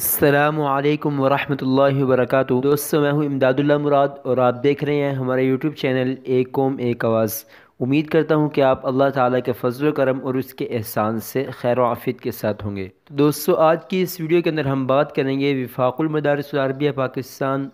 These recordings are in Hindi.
अल्लाम वरहमल वर्क दोस्तों मैं हूं इमदादुल्ला मुराद और आप देख रहे हैं हमारा यूट्यूब चैनल एक कौम एक आवाज़ उम्मीद करता हूं कि आप अल्लाह ताला के फजल करम और उसके एहसान से खैर आफियत के साथ होंगे तो दोस्तों आज की इस वीडियो के अंदर हम बात करेंगे विफाकुल मदारसरबिया पाकिस्तान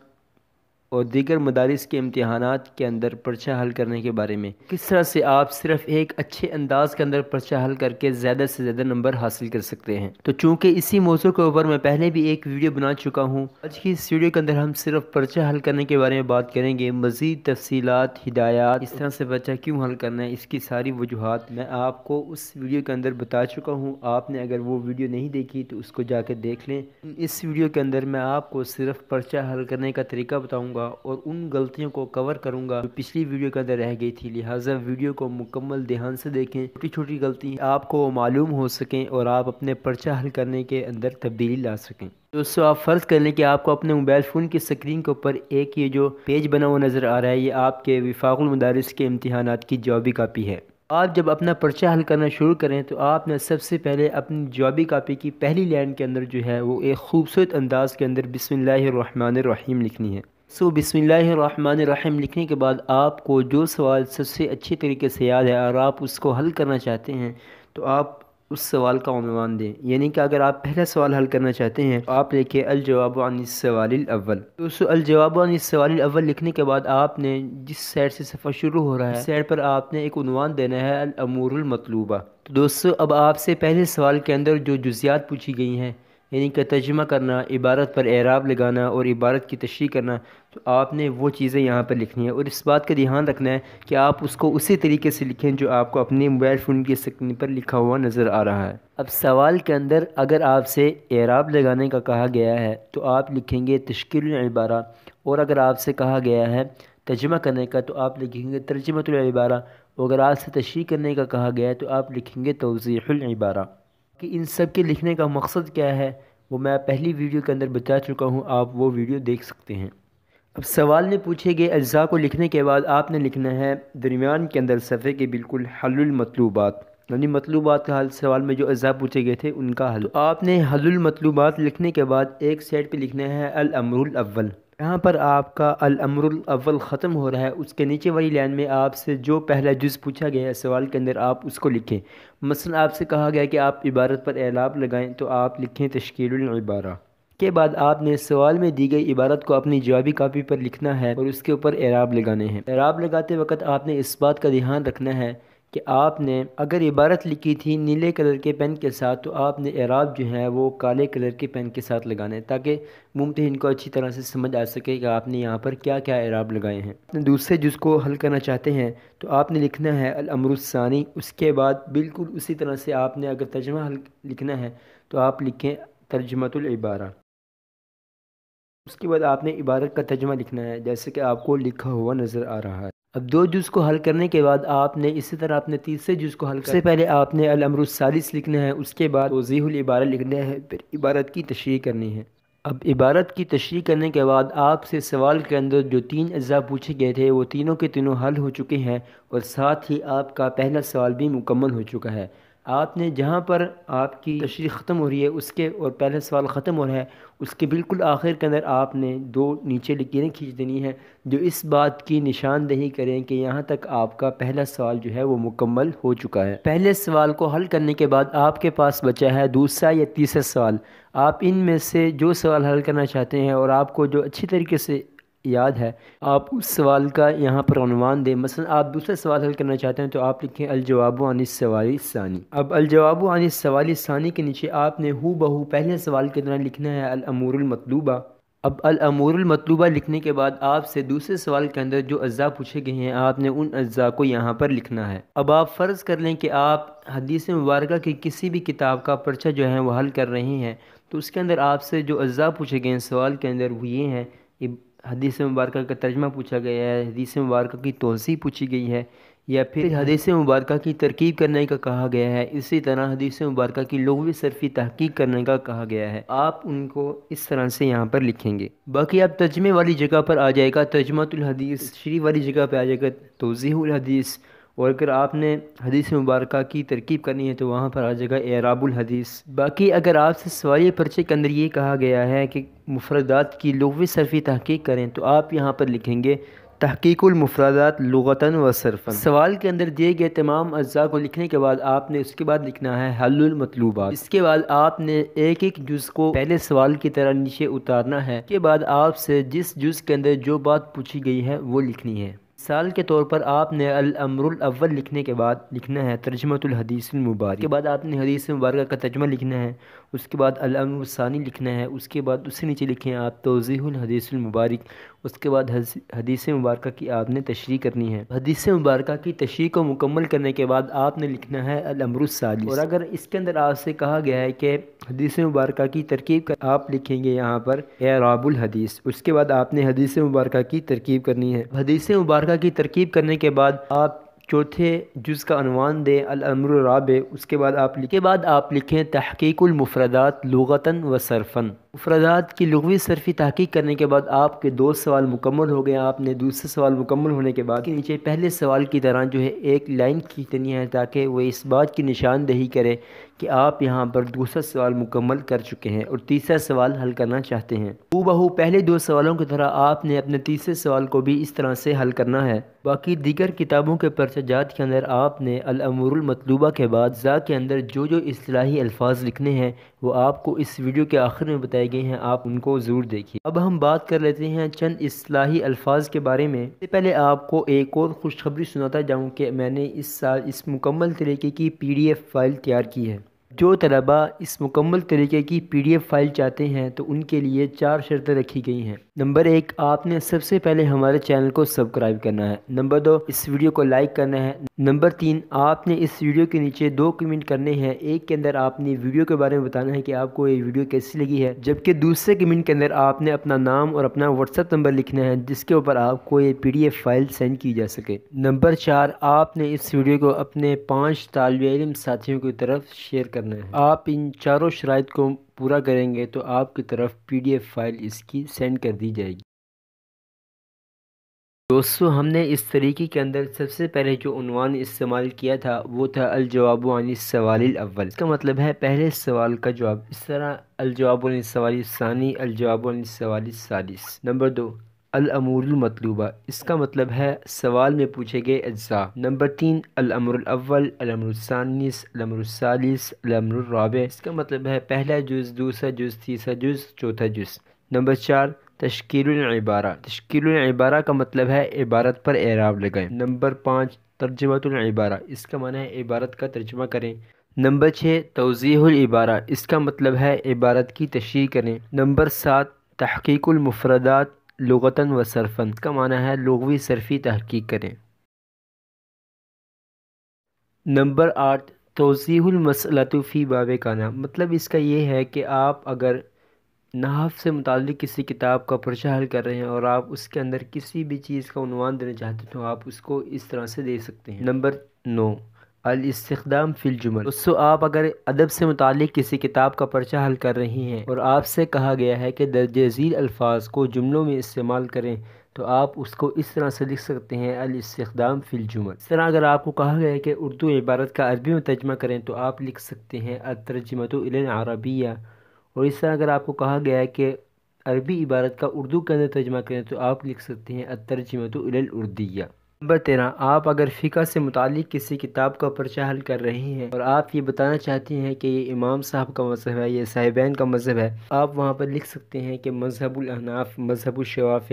और दीगर मदारस के इम्तहान के अंदर पर्चा हल करने के बारे में किस तरह से आप सिर्फ एक अच्छे अंदाज के अंदर पर्चा हल करके ज़्यादा से ज़्यादा नंबर हासिल कर सकते हैं तो चूँकि इसी मौजू के ऊपर मैं पहले भी एक वीडियो बना चुका हूँ आज की इस वीडियो के अंदर हम सिर्फ पर्चा हल करने के बारे में बात करेंगे मज़ीद तफसीत हिदायत इस तरह से पर्चा क्यों हल करना है इसकी सारी वजूहत मैं आपको उस वीडियो के अंदर बता चुका हूँ आपने अगर वो वीडियो नहीं देखी तो उसको जाकर देख लें इस वीडियो के अंदर मैं आपको सिर्फ पर्चा हल करने का तरीका बताऊँगा करूंगा और उन गलतियों को कवर करूँगा जो पिछली वीडियो के अंदर रह गई थी लिहाजा वीडियो को मुकम्मल ध्यान से देखें छोटी छोटी गलती आपको मालूम हो सकें और आप अपने पर्चा हल करने के अंदर तब्दीली ला सकें दोस्तों आप फ़र्ज़ कर लें कि आपको अपने मोबाइल फ़ोन की स्क्रीन के ऊपर एक ये जो पेज बना हुआ नज़र आ रहा है ये आपके विफाकुल मदारस के इम्तहान की जॉबी कापी है आप जब अपना पर्चा हल करना शुरू करें तो आपने सबसे पहले अपनी जॉबी कापी की पहली लाइन के अंदर जो है वो एक खूबसूरत अंदाज़ के अंदर बिसमीम लिखनी है सो so, बिसमीम लिखने के बाद आपको जो सवाल सबसे अच्छे तरीके से याद है और आप उसको हल करना चाहते हैं तो आप उस सवाल का अनवान दें यानी कि अगर आप पहला सवाल हल करना चाहते हैं तो आप लिखे अलजवाब सवाल अव्वल तो उस अलजवाब सवाल अव्वल लिखने के बाद आपने जिस सैर से सफ़र शुरू हो रहा है सैर पर आपने एक अनुमान देना है अलमूरमतलूबा तो दोस्तों अब आपसे पहले सवाल के अंदर जो जुजियात पूछी गई हैं यानी कि तर्जमा करना इबारत पर एराब लगाना और इबारत की तशरी करना तो आपने वो चीज़ें यहाँ पर लिखनी है और इस बात का ध्यान रखना है कि आप उसको उसी तरीके से लिखें जो आपको अपने मोबाइल फ़ोन की स्क्रीन पर लिखा हुआ नज़र आ रहा है अब सवाल के अंदर अगर आपसे एराब लगाने का कहा गया है तो आप लिखेंगे तश्किल इबारा और अगर आपसे कहा गया है तर्जमा करने का तो आप लिखेंगे तर्जमतबारा और अगर आपसे तशरी करने का कहा गया है तो आप लिखेंगे तोज़ी इबारा कि इन सब के लिखने का मकसद क्या है वो मैं पहली वीडियो के अंदर बता चुका हूँ आप वो वीडियो देख सकते हैं अब सवाल में पूछे गए अज्जा को लिखने के बाद आपने लिखना है दरमियान के अंदर सफ़े के बिल्कुल हलमतलूबात यानी मतलूबात का हल सवाल में जो अज्जा पूछे गए थे उनका हल तो आपने हलमतलूबात लिखने के बाद एक सेट पे लिखना है अलमरुल अव्वल यहाँ पर आपका अलमरुल अव्वल ख़त्म हो रहा है उसके नीचे वाली लाइन में आपसे जो पहला जुज़ पूछा गया है सवाल के अंदर आप उसको लिखें मसल आपसे कहा गया कि आप इबारत पर एलाब लगाएं तो आप लिखें तश्कील इबारा के बाद आपने सवाल में दी गई इबारत को अपनी जवाबी कापी पर लिखना है और उसके ऊपर एराब लगाने हैं एराब लगाते वक्त आपने इस बात का ध्यान रखना है कि आपने अगर इबारत लिखी थी नीले कलर के पेन के साथ तो आपने एराब जो है वो काले कलर के पेन के साथ लगाना है ताकि मुमतिन को अच्छी तरह से समझ आ सके कि आपने यहाँ पर क्या क्या एराब लगाए हैं दूसरे जिसको हल करना चाहते हैं तो आपने लिखना है अमरुस्सानी उसके बाद बिल्कुल उसी तरह से आपने अगर तर्जमा हल लिखना है तो आप लिखें तर्जमतलबारा उसके बाद आपने इबारत का तर्जमा लिखना है जैसे कि आपको लिखा हुआ नज़र आ रहा है अब दो जुज को हल करने के बाद आपने इसी तरह आपने तीसरे जूस को हल सबसे पहले आपने अलमरुसालिस लिखना है उसके बाद वजीहुल इबारत लिखना है फिर इबारत की तशरी करनी है अब इबारत की तशरी करने के बाद आपसे सवाल के अंदर जो तीन अज्जा पूछे गए थे वो तीनों के तीनों हल हो चुके हैं और साथ ही आपका पहला सवाल भी मुकम्मल हो चुका है आपने जहाँ पर आपकी तशरी ख़त्म हो रही है उसके और पहले सवाल ख़त्म हो रहा है उसके बिल्कुल आखिर के अंदर आपने दो नीचे लकीरें खींच देनी है जो इस बात की निशानदही करें कि यहाँ तक आपका पहला सवाल जो है वो मुकम्मल हो चुका है पहले सवाल को हल करने के बाद आपके पास बचा है दूसरा या तीसरा सवाल आप इन में से जो सवाल हल करना चाहते हैं और आपको जो अच्छी तरीके से याद है आप उस सवाल का यहाँ पर अनवान दें मसलन आप दूसरा सवाल हल करना चाहते हैं तो आप लिखें अलजवाब आन सवाल सानी अब अलजवाब आन सवाल सानी के नीचे आपने हु बहू पहले सवाल की तरह लिखना है अलमूरमतलूबा अब अलमूरमतलूबा लिखने के बाद आपसे दूसरे सवाल के अंदर जो अज्जा पूछे गए हैं आपने उन अज्जा को यहाँ पर लिखना है अब आप फ़र्ज़ कर लें कि आप हदीस मुबारक की किसी भी किताब का पर्चा जो है वह हल कर रहे हैं तो उसके अंदर आपसे जो अज्जा पूछे गए हैं सवाल के अंदर वो ये हैं हदीस मुबारक का तर्जमा पूछा गया है हदीस मुबारक की तोसी पूछी गई है या फिर हदीस मुबारक की तरकीब करने का कहा गया है इसी तरह हदीस मुबारक की लोगवी सरफी तहकीक करने का कहा गया है आप उनको इस तरह से यहाँ पर लिखेंगे बाकी आप तर्जमे वाली जगह पर आ जाएगा तर्जमतुल हदीस श्री वाली जगह पर आ जाएगा तोजीहुल हदीस और अगर आपने हदीस मुबारक की तरकीब करनी है तो वहाँ पर आ जाएगा एराबुल हदीस बाकी अगर आपसे सवाल पर्चे के अंदर ये कहा गया है कि मुफरदात की लगवी सरफी तहकीक करें तो आप यहाँ पर लिखेंगे तहकीकमफरादात लगता व सरफन सवाल के अंदर दिए गए तमाम अज्जा को लिखने के बाद आपने उसके बाद लिखना है हलमतलूबा इसके बाद आपने एक एक जुज को पहले सवाल की तरह नीचे उतारना है इसके बाद आपसे जिस जुज के अंदर जो बात पूछी गई है वो लिखनी है साल के तौर पर आपने अलअमरुलअव्वल लिखने के बाद लिखना है तर्जमतुल हदीस मुबारक के बाद आपने हदीस मुबारक का तर्जमा लिखना है उसके बाद अलमसानी लिखना है उसके बाद उससे नीचे लिखें आप तोज़ील उसके बाद हदीस मुबारक की आपने तशरी करनी है हदीस मुबारक की तशरी को मुकम्मल करने के बाद आपने लिखना है अलमरुसाली और अगर इसके अंदर आपसे कहा गया है कि हदीस मुबारक की तरकीब कर आप लिखेंगे यहाँ पर एराबुल हदीस उसके बाद आपने हदीस मुबारक की तरकीब करनी है हदीस मुबारक की तरकीब करने के बाद आप चौथे जुज़ का अनवान दें अलमर राब उसके बाद आप लिखे बाद आप लिखें तहकीकुलमफरदात लगता व सरफन मफरदात की लघवी सरफी तहकीक करने के बाद आपके दो सवाल मुकम्मल हो गए आपने दूसरे सवाल मुकम्मल होने के बाद के नीचे पहले सवाल की तरह जो है एक लाइन खींचनी है ताकि वह इस बात की निशानदेही करे कि आप यहाँ पर दूसरा सवाल मुकम्मल कर चुके हैं और तीसरा सवाल हल करना चाहते हैं हु बहू पहले दो सवालों की तरह आपने अपने तीसरे सवाल को भी इस तरह से हल करना है बाकी दीगर किताबों के जात के अंदर आपने मतलूबा के बाद ज़ा के अंदर जो जो असलाही अल्फाज लिखने हैं वो आपको इस वीडियो के आखिर में बताए गए हैं आप उनको ज़रूर देखिए अब हम बात कर लेते हैं चंद असलाही अल्फाज के बारे में सबसे पहले आपको एक और खुशखबरी सुनाता जाऊँ कि मैंने इस साल इस मुकम्मल तरीके की पी डी एफ फाइल तैयार की है जो तलबा इस मुकम्मल तरीके की पीडीएफ फाइल चाहते हैं तो उनके लिए चार शर्तें रखी गई हैं नंबर एक आपने सबसे पहले हमारे चैनल को सब्सक्राइब करना है नंबर दो इस वीडियो को लाइक करना है नंबर तीन आपने इस वीडियो के नीचे दो कमेंट करने हैं एक के अंदर आपने वीडियो के बारे में बताना है कि आपको ये वीडियो कैसी लगी है जबकि दूसरे कमेंट के अंदर आपने अपना नाम और अपना व्हाट्सअप नंबर लिखना है जिसके ऊपर आपको ये पी फाइल सेंड की जा सके नंबर चार आपने इस वीडियो को अपने पाँच तालब इलम साथियों की तरफ शेयर कर करना है आप इन चारों शराइ को पूरा करेंगे तो आपकी तरफ पीडीएफ फाइल इसकी सेंड कर दी जाएगी दोस्तों हमने इस तरीके के अंदर सबसे पहले जो उनवान इस्तेमाल किया था वो था अलजवाब सवाल अव्वल इसका मतलब है पहले सवाल का जवाब इस तरह अलजवाब सवाल ानी अलजवाब सवाल सालिस नंबर दो अलमूरमतलूबा इसका मतलब है सवाल में पूछे गए अज्जा नंबर तीन अलमरअल अलमरसानिस अलमरसालिस अलमरब इसका मतलब है पहला जुज़ दूसरा जुज़ तीसरा जुज़ चौथा जुज़ नंबर चार तश्कीलबारा तश्कीलबारा का मतलब है इबारत पर एराब लगाए नंबर पाँच तर्जमतुलबारा इसका माना है इबारत का तर्जमा करें नंबर छः तोज़ीबारा इसका मतलब है इबारत की तशरी करें नंबर सात तहकीकमफरदात लगता व सरफन का माना है लोगवी सरफी तहकीक करें नंबर आठ तोसीमसलतफ़ी बाब काना मतलब इसका ये है कि आप अगर नहाफ से मुतल किसी किताब का पर्चा हल कर रहे हैं और आप उसके अंदर किसी भी चीज़ का उनवान देना चाहते हैं तो आप उसको इस तरह से दे सकते हैं नंबर नौ अलस्तम फ़िलजुमन दोस्तों आप अगर अदब से मुतक किसी किताब का पर्चा हल कर रही हैं और आपसे कहा गया है कि दर्ज झील अल्फाज को जुमलों में इस्तेमाल करें तो आप उसको इस तरह से लिख सकते हैं अलस्तम फिलजुमल इस तरह अगर आपको कहा गया है कि उर्दू इबारत का अरबी में तर्जमा करें तो आप लिख सकते हैं अतरजमत अरबिया और इस तरह अगर आपको कहा गया है कि अरबी इबारत का उर्दू के अंदर तर्जमा करें तो आप लिख सकते हैं अतरजमत उर्दिया नंबर तेरह आप अगर फ़िका से मुतल किसी किताब का पर्चा हल कर रही हैं और आप ये बताना चाहती हैं कि ये इमाम साहब का मज़हब है ये साहिबान का मज़हब है आप वहाँ पर लिख सकते हैं कि मजहबुलहनाफ मजहबुलशवाफ़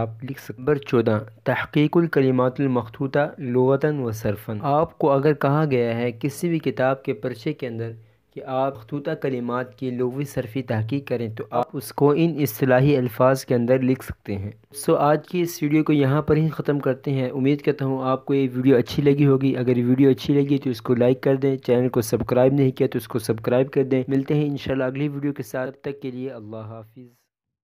आप लिख सकते नंबर चौदह तहकीकलकलीमातमखतूता लगता व सरफन आपको अगर कहा गया है किसी भी किताब के पर्चे के अंदर कि आप खतूत कलिमात की लोवी सरफी तहकीक करें तो आप उसको इन असलाही अल्फाज के अंदर लिख सकते हैं सो आज की इस वीडियो को यहाँ पर ही ख़त्म करते हैं उम्मीद करता हूँ आपको ये वीडियो अच्छी लगी होगी अगर वीडियो अच्छी लगी तो इसको लाइक कर दें चैनल को सब्सक्राइब नहीं किया तो उसको सब्सक्राइब कर दें मिलते हैं इन अगली वीडियो के साथ तक के लिए अल्लाह हाफिज़